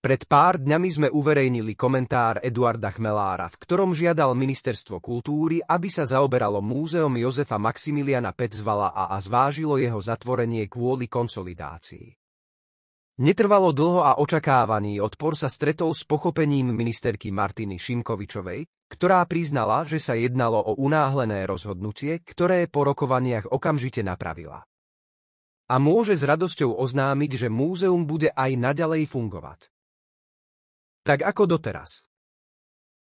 Pred pár dňami sme uverejnili komentár Eduarda Chmelára, v ktorom žiadal Ministerstvo kultúry, aby sa zaoberalo múzeom Jozefa Maximiliana Petzvala a, a zvážilo jeho zatvorenie kvôli konsolidácii. Netrvalo dlho a očakávaný odpor sa stretol s pochopením ministerky Martiny Šimkovičovej, ktorá priznala, že sa jednalo o unáhlené rozhodnutie, ktoré po rokovaniach okamžite napravila. A môže s radosťou oznámiť, že múzeum bude aj naďalej fungovať. Tak ako doteraz.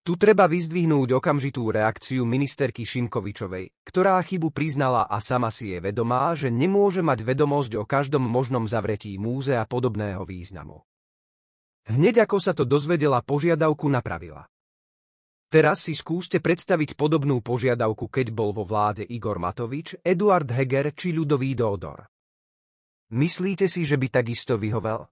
Tu treba vyzdvihnúť okamžitú reakciu ministerky Šimkovičovej, ktorá chybu priznala a sama si je vedomá, že nemôže mať vedomosť o každom možnom zavretí múzea podobného významu. Hneď ako sa to dozvedela, požiadavku napravila. Teraz si skúste predstaviť podobnú požiadavku, keď bol vo vláde Igor Matovič, Eduard Heger či ľudový Dódor. Myslíte si, že by takisto vyhovel?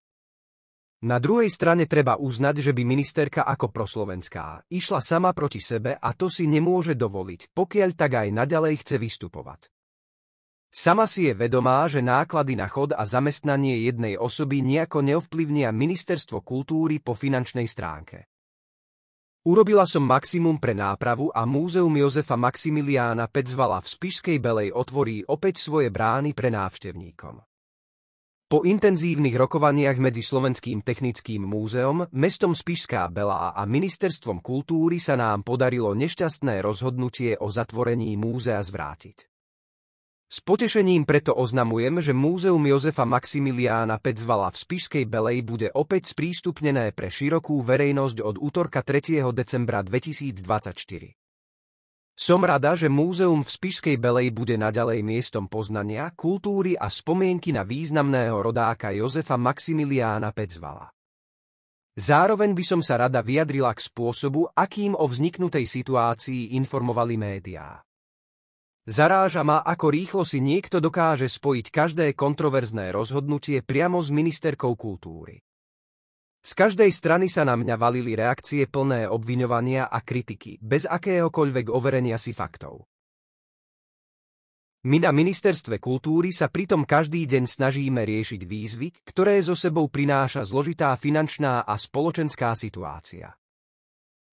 Na druhej strane treba uznať, že by ministerka ako proslovenská išla sama proti sebe a to si nemôže dovoliť, pokiaľ tak aj naďalej chce vystupovať. Sama si je vedomá, že náklady na chod a zamestnanie jednej osoby nejako neovplyvnia ministerstvo kultúry po finančnej stránke. Urobila som maximum pre nápravu a Múzeum Jozefa Maximiliána Pecvala v Spišskej Belej otvorí opäť svoje brány pre návštevníkom. Po intenzívnych rokovaniach medzi Slovenským technickým múzeom, mestom Spišská Bela a Ministerstvom kultúry sa nám podarilo nešťastné rozhodnutie o zatvorení múzea zvrátiť. S potešením preto oznamujem, že Múzeum Jozefa Maximiliána Pecvala v Spišskej Belej bude opäť sprístupnené pre širokú verejnosť od útorka 3. decembra 2024. Som rada, že múzeum v Spišskej Belej bude naďalej miestom poznania, kultúry a spomienky na významného rodáka Jozefa Maximiliána Pecvala. Zároveň by som sa rada vyjadrila k spôsobu, akým o vzniknutej situácii informovali médiá. Zaráža ma, ako rýchlo si niekto dokáže spojiť každé kontroverzné rozhodnutie priamo s ministerkou kultúry. Z každej strany sa na mňa valili reakcie plné obviňovania a kritiky, bez akéhokoľvek overenia si faktov. My na Ministerstve kultúry sa pritom každý deň snažíme riešiť výzvy, ktoré zo sebou prináša zložitá finančná a spoločenská situácia.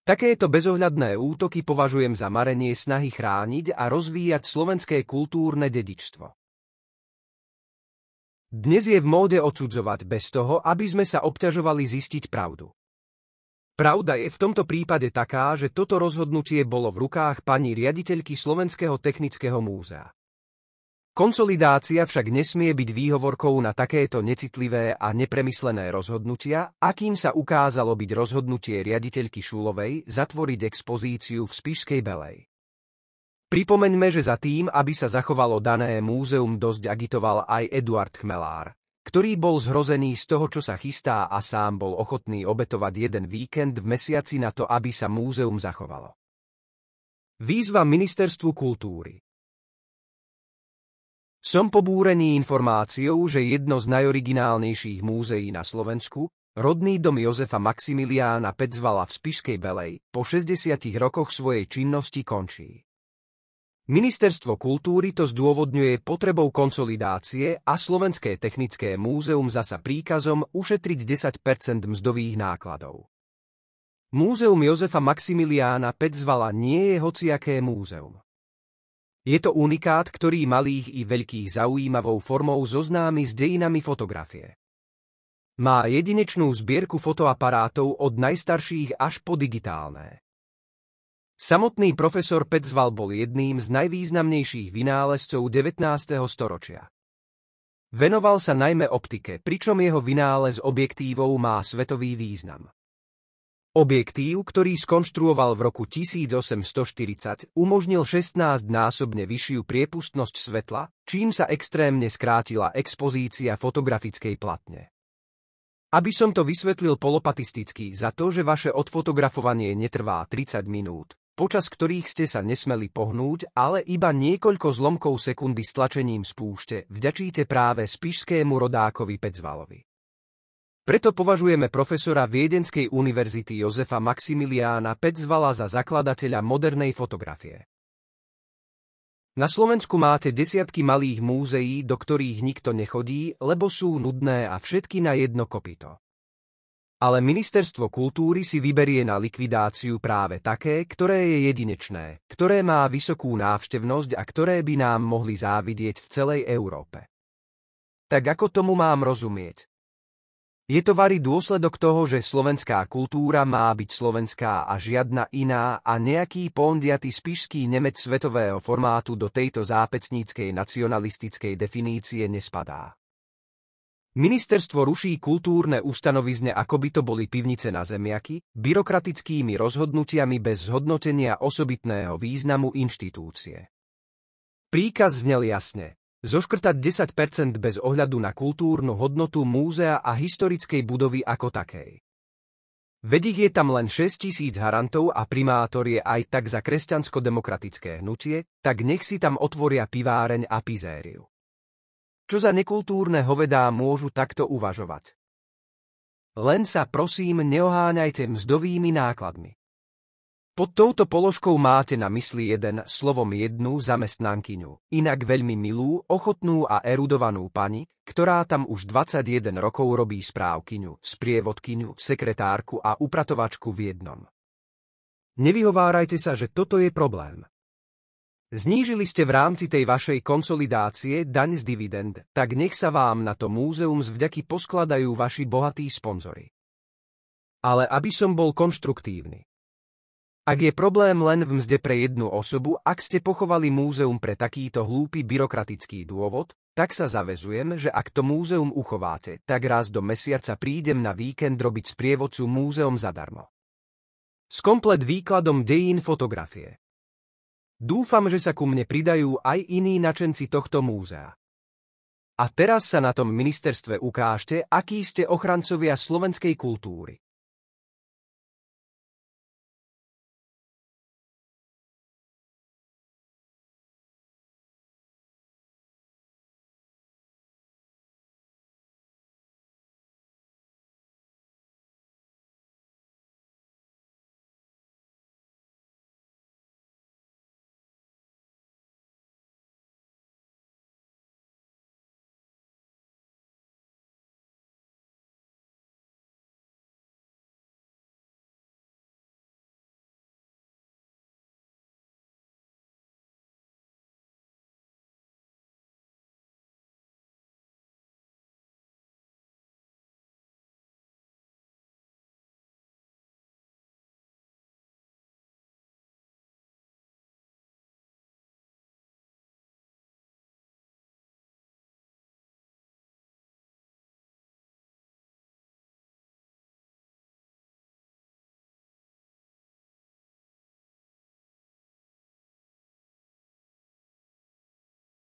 Takéto bezohľadné útoky považujem za marenie snahy chrániť a rozvíjať slovenské kultúrne dedičstvo. Dnes je v móde odsudzovať bez toho, aby sme sa obťažovali zistiť pravdu. Pravda je v tomto prípade taká, že toto rozhodnutie bolo v rukách pani riaditeľky Slovenského technického múzea. Konsolidácia však nesmie byť výhovorkou na takéto necitlivé a nepremyslené rozhodnutia, akým sa ukázalo byť rozhodnutie riaditeľky Šulovej zatvoriť expozíciu v Spišskej Belej. Pripomeňme, že za tým, aby sa zachovalo dané múzeum, dosť agitoval aj Eduard Chmelár, ktorý bol zhrozený z toho, čo sa chystá a sám bol ochotný obetovať jeden víkend v mesiaci na to, aby sa múzeum zachovalo. Výzva Ministerstvu kultúry Som pobúrený informáciou, že jedno z najoriginálnejších múzeí na Slovensku, Rodný dom Jozefa Maximiliána Pecvala v Spišskej Belej po 60 rokoch svojej činnosti končí. Ministerstvo kultúry to zdôvodňuje potrebou konsolidácie a Slovenské technické múzeum zasa príkazom ušetriť 10 mzdových nákladov. Múzeum Jozefa Maximiliána Petzvala nie je hociaké múzeum. Je to unikát, ktorý malých i veľkých zaujímavou formou zoznámi s dejinami fotografie. Má jedinečnú zbierku fotoaparátov od najstarších až po digitálne. Samotný profesor Petzval bol jedným z najvýznamnejších vynálezcov 19. storočia. Venoval sa najmä optike, pričom jeho vynález objektívov má svetový význam. Objektív, ktorý skonštruoval v roku 1840, umožnil 16-násobne vyššiu priepustnosť svetla, čím sa extrémne skrátila expozícia fotografickej platne. Aby som to vysvetlil polopatisticky za to, že vaše odfotografovanie netrvá 30 minút, počas ktorých ste sa nesmeli pohnúť, ale iba niekoľko zlomkov sekundy stlačením spúšte, vďačíte práve spišskému rodákovi Pecvalovi. Preto považujeme profesora Viedenskej univerzity Jozefa Maximiliána Pecvala za zakladateľa modernej fotografie. Na Slovensku máte desiatky malých múzeí, do ktorých nikto nechodí, lebo sú nudné a všetky na jedno kopito ale ministerstvo kultúry si vyberie na likvidáciu práve také, ktoré je jedinečné, ktoré má vysokú návštevnosť a ktoré by nám mohli závidieť v celej Európe. Tak ako tomu mám rozumieť? Je to vary dôsledok toho, že slovenská kultúra má byť slovenská a žiadna iná a nejaký pondiatý spišský Nemec svetového formátu do tejto zápecníckej nacionalistickej definície nespadá. Ministerstvo ruší kultúrne ustanovizne ako by to boli pivnice na zemiaky, byrokratickými rozhodnutiami bez zhodnotenia osobitného významu inštitúcie. Príkaz znel jasne. Zoškrtať 10% bez ohľadu na kultúrnu hodnotu múzea a historickej budovy ako takej. Vedich je tam len 6 tisíc harantov a primátor je aj tak za kresťansko-demokratické hnutie, tak nech si tam otvoria piváreň a pizériu. Čo za nekultúrne hovedá môžu takto uvažovať? Len sa prosím neoháňajte mzdovými nákladmi. Pod touto položkou máte na mysli jeden slovom jednu zamestnankyňu, inak veľmi milú, ochotnú a erudovanú pani, ktorá tam už 21 rokov robí správkyňu, sprievodkyňu, sekretárku a upratovačku v jednom. Nevyhovárajte sa, že toto je problém. Znížili ste v rámci tej vašej konsolidácie daň z dividend, tak nech sa vám na to múzeum z vďaky poskladajú vaši bohatí sponzory. Ale aby som bol konštruktívny. Ak je problém len v mzde pre jednu osobu, ak ste pochovali múzeum pre takýto hlúpy byrokratický dôvod, tak sa zavezujem, že ak to múzeum uchováte, tak raz do mesiaca prídem na víkend robiť sprievodcu múzeum zadarmo. S komplet výkladom dejín fotografie. Dúfam, že sa ku mne pridajú aj iní načenci tohto múzea. A teraz sa na tom ministerstve ukážte, akí ste ochrancovia slovenskej kultúry.